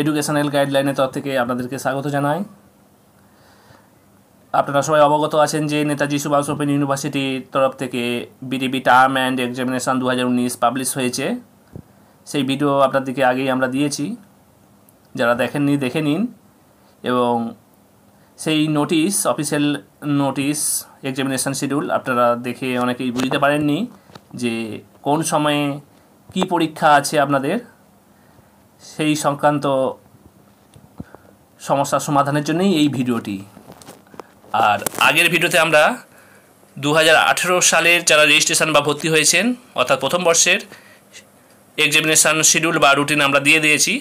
educational গাইডলাইনের তরফ থেকে আপনাদেরকে স্বাগত জানাই আপনারা সবাই অবগত আছেন যে নেতাজি সুভাষ ওপেন ইউনিভার্সিটির তরফ থেকে বিডিবি টার্ম অ্যান্ড এক্সামিনেশান দু হাজার উনিশ পাবলিশ হয়েছে সেই ভিডিও আপনাদেরকে আগেই আমরা দিয়েছি যারা দেখেননি দেখে নিন এবং সেই notice official notice examination schedule আপনারা দেখে অনেকেই বুঝতে পারেননি যে কোন সময়ে কি পরীক্ষা আছে আপনাদের সেই সংক্রান্ত সমস্যার সমাধানের জন্যই এই ভিডিওটি আর আগের ভিডিওতে আমরা দু সালের যারা রেজিস্ট্রেশন বা ভর্তি হয়েছেন অর্থাৎ প্রথম বর্ষের এক্সামিনেশান শিডিউল বা রুটিন আমরা দিয়ে দিয়েছি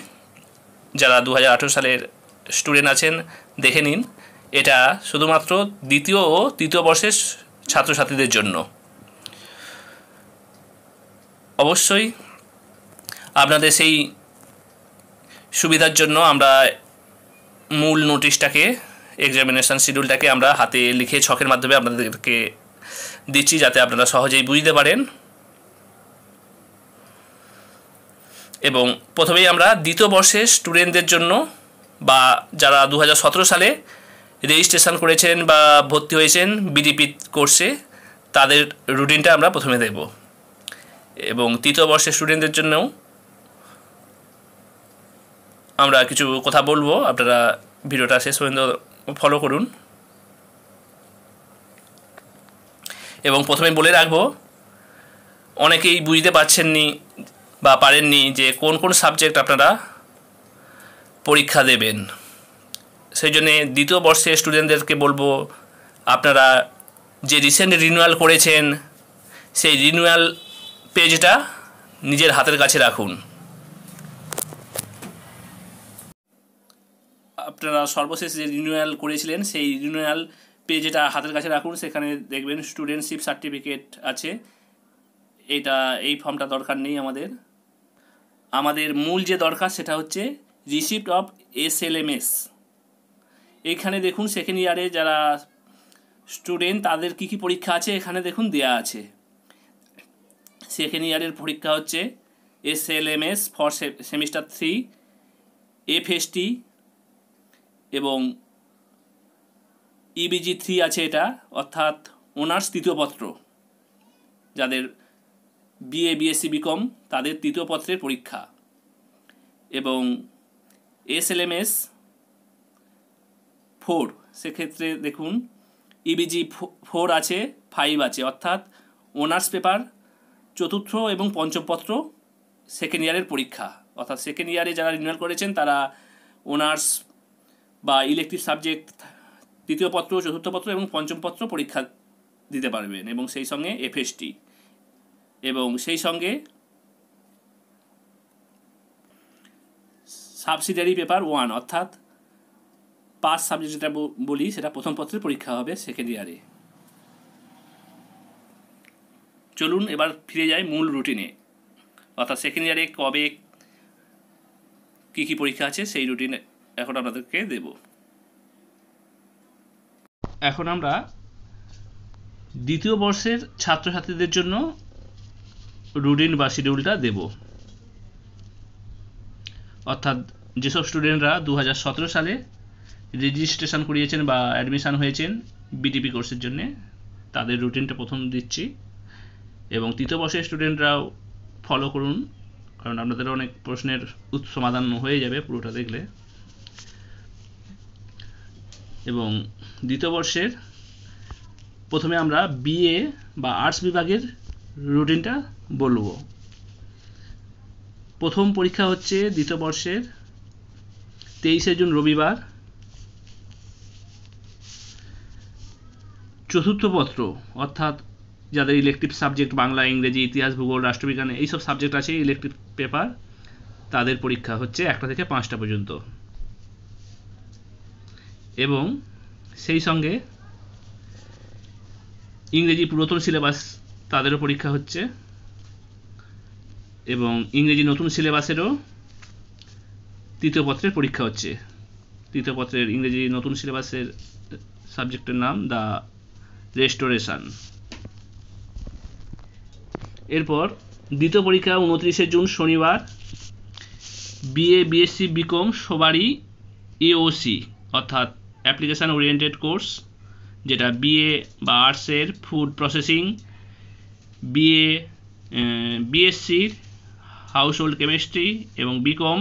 যারা দু সালের স্টুডেন্ট আছেন দেখে নিন এটা শুধুমাত্র দ্বিতীয় ও তৃতীয় বর্ষের ছাত্রছাত্রীদের জন্য অবশ্যই আপনাদের সেই সুবিধার জন্য আমরা মূল নোটিশটাকে এক্সামিনেশান শিডিউলটাকে আমরা হাতে লিখে ছকের মাধ্যমে আপনাদেরকে দিচ্ছি যাতে আপনারা সহজেই বুঝতে পারেন এবং প্রথমেই আমরা দ্বিতীয় বর্ষের স্টুডেন্টদের জন্য বা যারা দু সালে রেজিস্ট্রেশন করেছেন বা ভর্তি হয়েছেন বিডিপি কোর্সে তাদের রুটিনটা আমরা প্রথমে দেব এবং তৃতীয় বর্ষের স্টুডেন্টদের জন্যও আমরা কিছু কথা বলবো আপনারা ভিডিওটা শেষ পর্যন্ত ফলো করুন এবং প্রথমে বলে রাখবো অনেকেই বুঝতে পারছেননি বা পারেননি যে কোন কোন সাবজেক্ট আপনারা পরীক্ষা দেবেন সেই জন্যে দ্বিতীয় বর্ষের স্টুডেন্টদেরকে বলবো আপনারা যে রিসেন্ট রিনিউয়াল করেছেন সেই রিনিউয়াল পেজটা নিজের হাতের কাছে রাখুন আপনারা সর্বশেষ যে রিনিউয়াল করেছিলেন সেই রিনিউয়াল পেজটা হাতের কাছে রাখুন সেখানে দেখবেন স্টুডেন্টশিপ সার্টিফিকেট আছে এটা এই ফর্মটা দরকার নেই আমাদের আমাদের মূল যে দরকার সেটা হচ্ছে receipt of S L M S এইখানে দেখুন সেকেন্ড ইয়ারে যারা স্টুডেন্ট তাদের কী কী পরীক্ষা আছে এখানে দেখুন দেয়া আছে সেকেন্ড ইয়ারের পরীক্ষা হচ্ছে S L M S for semester three F S T এবং ইবিজি e থ্রি আছে এটা অর্থাৎ অনার্স তৃতীয় পত্র যাদের বিএ বিএসসি বিকম তাদের তৃতীয় পত্রের পরীক্ষা এবং S L M S four সেক্ষেত্রে দেখুন ইবিজি e ফোর আছে ফাইভ আছে অর্থাৎ অনার্স পেপার চতুর্থ এবং পঞ্চম পত্র সেকেন্ড ইয়ারের পরীক্ষা অর্থাৎ সেকেন্ড ইয়ারে যারা রিনিউয়াল করেছেন তারা অনার্স বা ইলেকটিভ সাবজেক্ট তৃতীয় পত্র চতুর্থ পত্র এবং পঞ্চম পত্র পরীক্ষা দিতে পারবেন এবং সেই সঙ্গে এফএসটি এবং সেই সঙ্গে সাবসিডারি পেপার ওয়ান অর্থাৎ পাঁচ সাবজেক্ট যেটা বলি সেটা প্রথম পত্রের পরীক্ষা হবে সেকেন্ড ইয়ারে চলুন এবার ফিরে যাই মূল রুটিনে অর্থাৎ সেকেন্ড ইয়ারে কবে কী কী পরীক্ষা আছে সেই রুটিনে এখন আপনাদেরকে দেব এখন আমরা দ্বিতীয় বর্ষের ছাত্রছাত্রীদের জন্য রুটিন বা শিডিউলটা দেব অর্থাৎ যেসব স্টুডেন্টরা দু সালে রেজিস্ট্রেশন করিয়েছেন বা অ্যাডমিশান হয়েছেন বিডিপি কোর্সের জন্য তাদের রুটিনটা প্রথম দিচ্ছি এবং তৃতীয় বর্ষের স্টুডেন্টরাও ফলো করুন কারণ আপনাদের অনেক প্রশ্নের সমাধান হয়ে যাবে পুরোটা দেখলে এবং দ্বিতীয় বর্ষের প্রথমে আমরা বিএ বা আর্টস বিভাগের রুটিনটা বলব প্রথম পরীক্ষা হচ্ছে দ্বিতীয় বর্ষের তেইশে জুন রবিবার চতুর্থ পত্র অর্থাৎ যাদের ইলেকটিভ সাবজেক্ট বাংলা ইংরেজি ইতিহাস ভূগোল রাষ্ট্রবিজ্ঞান এইসব সাবজেক্ট আছে ইলেকটিভ পেপার তাদের পরীক্ষা হচ্ছে একটা থেকে পাঁচটা পর্যন্ত এবং সেই সঙ্গে ইংরেজি পুরাতন সিলেবাস তাদেরও পরীক্ষা হচ্ছে এবং ইংরেজি নতুন সিলেবাসেরও তৃতীয় পত্রের পরীক্ষা হচ্ছে তৃতীয় পত্রের ইংরেজি নতুন সিলেবাসের সাবজেক্টের নাম দ্য রেস্টোরেশন এরপর দ্বিতীয় পরীক্ষা উনত্রিশে জুন শনিবার বিএ বিএসসি বিকম সবারই এওসি অর্থাৎ অ্যাপ্লিকেশান ওরিয়েন্টেড কোর্স যেটা বিএ বা আর্টসের ফুড প্রসেসিং বিএ বিএসসির হাউস হোল্ড কেমিস্ট্রি এবং বিকম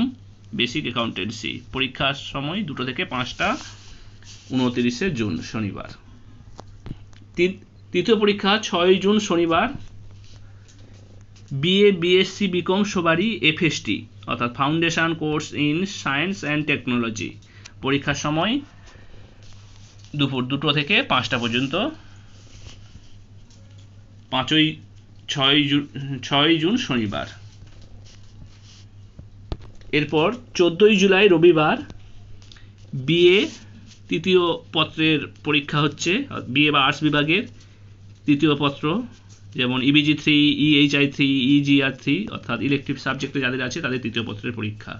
বেসিক অ্যাকাউন্টেন্সি পরীক্ষার সময় দুটো থেকে পাঁচটা উনতিরিশে জুন শনিবার তৃতীয় পরীক্ষা ছয় জুন শনিবার বিএ বিএসসি বিকম সবারই এফএসটি অর্থাৎ foundation course in science and technology পরীক্ষার সময় দুপুর দুটো থেকে পাঁচটা পর্যন্ত পাঁচই ছয় জুন ছয় জুন শনিবার এরপর চোদ্দই জুলাই রবিবার বিএ তৃতীয় পত্রের পরীক্ষা হচ্ছে বিএ বা আর্টস বিভাগের তৃতীয় পত্র যেমন EBG three EHI three EGR three অর্থাৎ ইলেকটিভ সাবজেক্টে যাদের আছে তাদের তৃতীয় পত্রের পরীক্ষা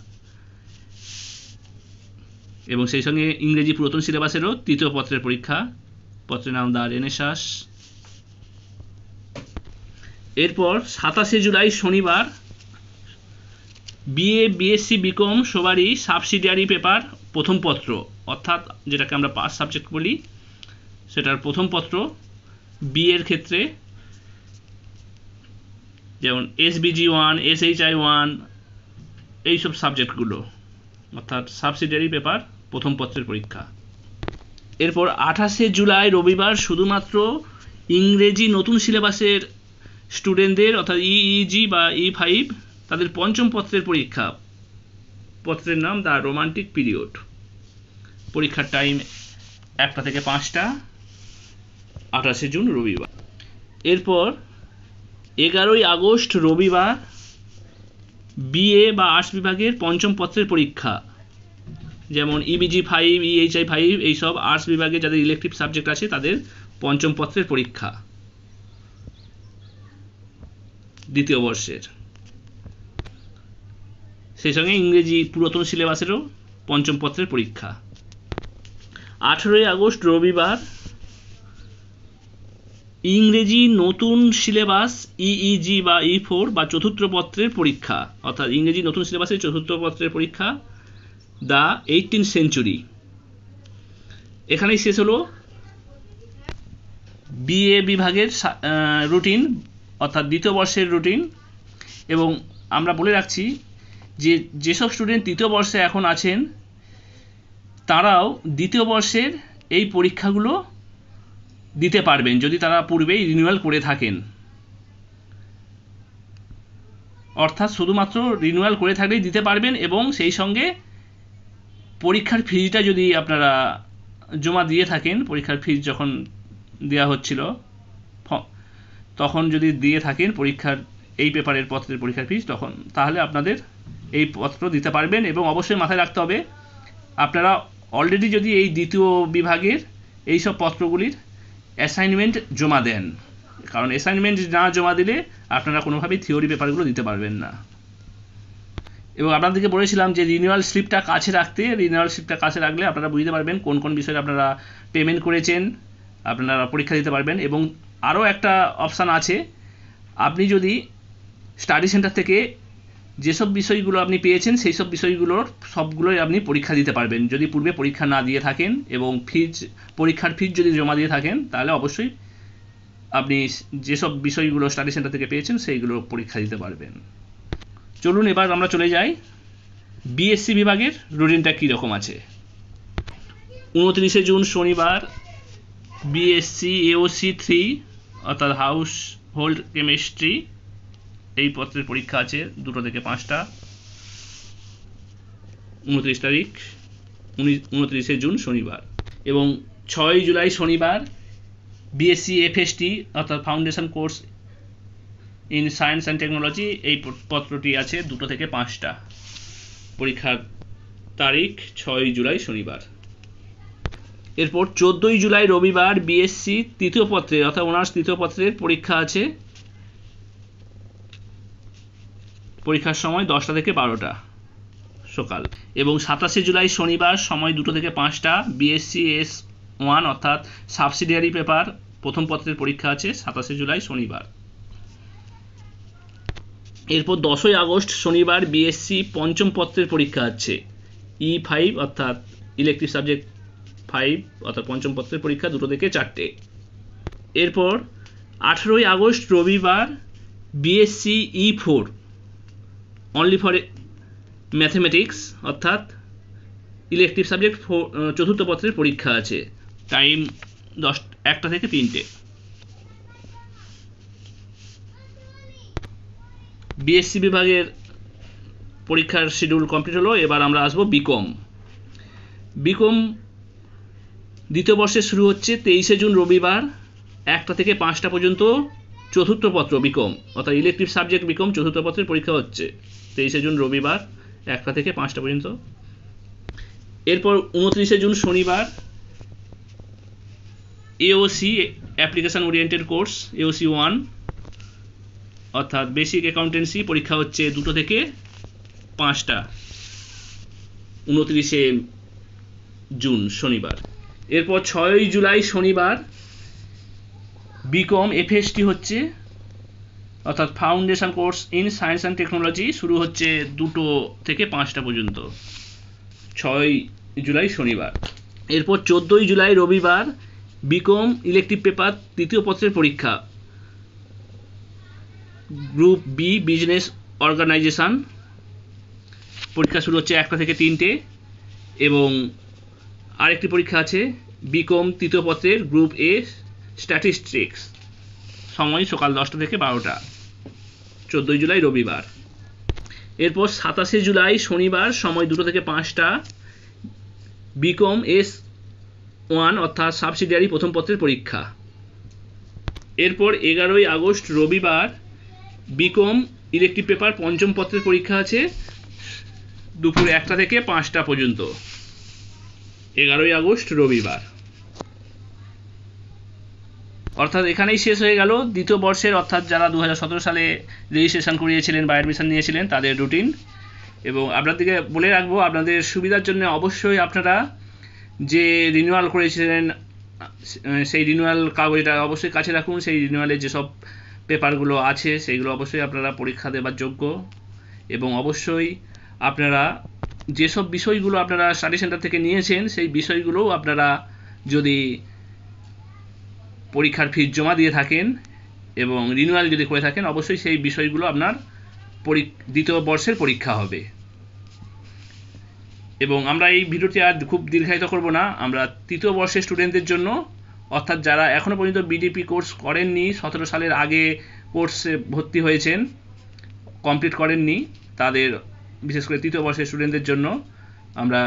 এবং সেই সঙ্গে ইংরেজি পুরাতন সিলেবাসেরও তৃতীয় পত্রের পরীক্ষা পত্রের নাম দা এনেশাস এরপর সাতাশে জুলাই শনিবার বিএ বিএসসি বিকম সবারই সাবসিডিয়ারি পেপার প্রথম পত্র অর্থাৎ যেটাকে আমরা পাস সাবজেক্ট বলি সেটার প্রথম পত্র বিয়ের ক্ষেত্রে যেমন এসবিজি ওয়ান এসএইচআই ওয়ান এইসব সাবজেক্টগুলো অর্থাৎ সাবসিডিয়ারি পেপার প্রথম পত্রের পরীক্ষা এরপর আঠাশে জুলাই রবিবার শুধুমাত্র ইংরেজি নতুন সিলেবাসের স্টুডেন্টদের অর্থাৎ ইইজি e e বা ই e ফাইভ তাদের পঞ্চম পত্রের পরীক্ষা পত্রের নাম দ্য রোমান্টিক পিরিয়ড পরীক্ষার টাইম একটা থেকে পাঁচটা আঠাশে জুন রবিবার এরপর এগারোই আগস্ট রবিবার বিএ বা আর্টস বিভাগের পঞ্চম পত্রের পরীক্ষা যেমন ইবিজি ফাইভ ইএইচআই ফাইভ এইসব আর্টস বিভাগে যাদের ইলেকটিভ সাবজেক্ট আছে তাদের পঞ্চম পত্রের পরীক্ষা দ্বিতীয় বর্ষের সেই সঙ্গে ইংরেজি পুরাতন সিলেবাসেরও পঞ্চম পত্রের পরীক্ষা আঠেরোই আগস্ট রবিবার ইংরেজি নতুন সিলেবাস ইইজি e e বা ই e ফোর বা চতুর্থ পত্রের পরীক্ষা অর্থাৎ ইংরেজি নতুন সিলেবাসের চতুর্থ পত্রের পরীক্ষা দ্য এইটিন সেঞ্চুরি এখানেই শেষ হলো বিএ বিভাগের রুটিন অর্থাৎ দ্বিতীয় বর্ষের রুটিন এবং আমরা বলে রাখছি যে যেসব স্টুডেন্ট তৃতীয় বর্ষে এখন আছেন তারাও দ্বিতীয় বর্ষের এই পরীক্ষাগুলো দিতে পারবেন যদি তারা পূর্বেই রিনিউয়াল করে থাকেন অর্থাৎ শুধুমাত্র রিনিউয়াল করে থাকলেই দিতে পারবেন এবং সেই সঙ্গে পরীক্ষার ফিজটা যদি আপনারা জমা দিয়ে থাকেন পরীক্ষার ফিজ যখন দেওয়া হচ্ছিল তখন যদি দিয়ে থাকেন পরীক্ষার এই পেপারের পত্রের পরীক্ষার ফিজ তখন তাহলে আপনাদের এই পত্র দিতে পারবেন এবং অবশ্যই মাথায় রাখতে হবে আপনারা অলরেডি যদি এই দ্বিতীয় বিভাগের এই সব পত্রগুলির অ্যাসাইনমেন্ট জমা দেন কারণ অ্যাসাইনমেন্ট না জমা দিলে আপনারা কোনোভাবেই থিওরি পেপারগুলো দিতে পারবেন না এবং আপনাদেরকে বলেছিলাম যে রিনিউয়াল স্লিপটা কাছে রাখতে রিনিউয়াল স্লিপটা কাছে রাখলে আপনারা বুঝতে পারবেন কোন কোন বিষয়ে আপনারা পেমেন্ট করেছেন আপনারা পরীক্ষা দিতে পারবেন এবং আরও একটা অপশান আছে আপনি যদি স্টাডি সেন্টার থেকে যেসব বিষয়গুলো আপনি পেয়েছেন সেই সব বিষয়গুলোর সবগুলোই আপনি পরীক্ষা দিতে পারবেন যদি পূর্বে পরীক্ষা না দিয়ে থাকেন এবং ফিজ পরীক্ষার ফিজ যদি জমা দিয়ে থাকেন তাহলে অবশ্যই আপনি যেসব বিষয়গুলো স্টাডি সেন্টার থেকে পেয়েছেন সেইগুলো পরীক্ষা দিতে পারবেন চলুন এবার আমরা চলে যাই বিএসসি বিভাগের রুটিনটা কীরকম আছে উনত্রিশে জুন শনিবার বিএসসি এওসি থ্রি অর্থাৎ হাউস হোল্ড কেমিস্ট্রি এই পত্রের পরীক্ষা আছে দুটো থেকে পাঁচটা উনত্রিশ তারিখ উনত্রিশে জুন শনিবার এবং ছয় জুলাই শনিবার বিএসসি এফএসটি অর্থাৎ foundation course in science and technology এই পত্রটি আছে দুটো থেকে পাঁচটা পরীক্ষার তারিখ ছয় জুলাই শনিবার এরপর চোদ্দোই জুলাই রবিবার বিএসসি তৃতীয় পত্রে অর্থাৎ অনার্স তৃতীয় পত্রের পরীক্ষা আছে পরীক্ষার সময় দশটা থেকে বারোটা সকাল এবং সাতাশে জুলাই শনিবার সময় দুটো থেকে পাঁচটা বিএসসি এস ওয়ান অর্থাৎ সাবসিডিয়ারি পেপার প্রথম পত্রের পরীক্ষা আছে সাতাশে জুলাই শনিবার এরপর দশই আগস্ট শনিবার বিএসসি পঞ্চম পত্রের পরীক্ষা আছে ই e ফাইভ অর্থাৎ ইলেকট্রিক সাবজেক্ট ফাইভ অর্থাৎ পঞ্চম পত্রের পরীক্ষা দুটো থেকে চারটে এরপর আঠেরোই আগস্ট রবিবার BSc E four only for mathematics অর্থাৎ ইলেকটিভ সাবজেক্ট চতুর্থ পত্রের পরীক্ষা আছে টাইম দশ একটা থেকে তিনটে বিএসসি বিভাগের পরীক্ষার শিডিউল কমপ্লিট হলো এবার আমরা আসবো বিকম বিকম দ্বিতীয় বর্ষে শুরু হচ্ছে তেইশে জুন রবিবার একটা থেকে পাঁচটা পর্যন্ত চতুর্থ পত্র বিকম অর্থাৎ ইলেকটিভ সাবজেক্ট বিকম চতুর্থ পত্রের পরীক্ষা হচ্ছে তেইশে জুন রবিবার একটা থেকে পাঁচটা পর্যন্ত এরপর উনত্রিশে জুন শনিবার AOC application oriented course AOC one অর্থাৎ বেসিক অ্যাকাউন্টেন্সি পরীক্ষা হচ্ছে দুটো থেকে পাঁচটা উনত্রিশে জুন শনিবার এরপর ছয়ই জুলাই শনিবার বিকম এফএসটি হচ্ছে অর্থাৎ foundation course in science and technology শুরু হচ্ছে দুটো থেকে পাঁচটা পর্যন্ত ছয় জুলাই শনিবার এরপর চোদ্দোই জুলাই রবিবার বিকম ইলেকটিভ পেপার তৃতীয় পত্রের পরীক্ষা গ্রুপ বি বিজনেস অর্গানাইজেশান পরীক্ষা শুরু হচ্ছে একটা থেকে তিনটে এবং আরেকটি পরীক্ষা আছে বিকম তৃতীয় পত্রের গ্রুপ এ স্ট্যাটিস্টিক্স সময় সকাল দশটা থেকে বারোটা চোদ্দোই জুলাই রবিবার এরপর সাতাশে জুলাই শনিবার সময় দুটো থেকে পাঁচটা বিকম এস ওয়ান অর্থাৎ সাবসিডিয়ারি প্রথম পত্রের পরীক্ষা এরপর এগারোই আগস্ট রবিবার বিকম ইলেকট্রিক পেপার পঞ্চম পত্রের পরীক্ষা আছে দুপুর একটা থেকে পাঁচটা পর্যন্ত এগারোই আগস্ট রবিবার অর্থাৎ এখানেই শেষ হয়ে গেল দ্বিতীয় বর্ষের অর্থাৎ যারা দু সালে রেজিস্ট্রেশন করিয়েছিলেন বা অ্যাডমিশন নিয়েছিলেন তাদের রুটিন এবং আপনাদেরকে বলে রাখবো আপনাদের সুবিধার জন্য অবশ্যই আপনারা যে রিনিউয়াল করেছিলেন সেই রিনিউয়াল কাগজটা অবশ্যই কাছে রাখুন সেই রিনিউয়ালের যেসব পেপারগুলো আছে সেইগুলো অবশ্যই আপনারা পরীক্ষা দেবার যোগ্য এবং অবশ্যই আপনারা যেসব বিষয়গুলো আপনারা স্টাডি সেন্টার থেকে নিয়েছেন সেই বিষয়গুলোও আপনারা যদি পরীক্ষার ফিজ জমা দিয়ে থাকেন এবং রিনিউয়াল যদি করে থাকেন অবশ্যই সেই বিষয়গুলো আপনার দ্বিতীয় বর্ষের পরীক্ষা হবে এবং আমরা এই ভিডিওটি আর খুব দীর্ঘায়িত করব না আমরা তৃতীয় বর্ষের স্টুডেন্টদের জন্য অর্থাৎ যারা এখনও পর্যন্ত বিডিপি কোর্স করেননি সতেরো সালের আগে কোর্সে ভর্তি হয়েছেন কমপ্লিট করেননি তাদের বিশেষ করে তৃতীয় বর্ষের স্টুডেন্টদের জন্য আমরা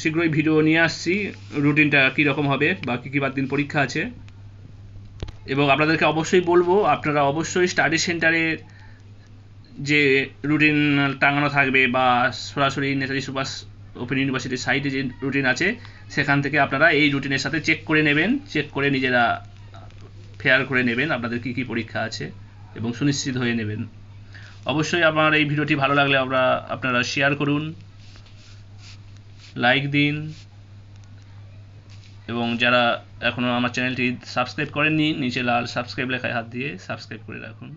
শীঘ্রই ভিডিও নিয়ে আসছি রুটিনটা কীরকম হবে বা কী কী বার দিন পরীক্ষা আছে এবং আপনাদেরকে অবশ্যই বলবো আপনারা অবশ্যই স্টাডি সেন্টারের যে রুটিন টাঙানো থাকবে বা সরাসরি নেতাজি সুভাষ ওপেন ইউনিভার্সিটির সাইটে যে রুটিন আছে সেখান থেকে আপনারা এই রুটিনের সাথে চেক করে নেবেন চেক করে নিজেরা ফেয়ার করে নেবেন আপনাদের কী কী পরীক্ষা আছে এবং সুনিশ্চিত হয়ে নেবেন অবশ্যই আমার এই ভিডিওটি ভালো লাগলে আমরা আপনারা শেয়ার করুন লাইক দিন এবং যারা এখনও আমার চ্যানেলটি সাবস্ক্রাইব করেননি নিচে লাল সাবস্ক্রাইব লেখায় হাত দিয়ে সাবস্ক্রাইব করে রাখুন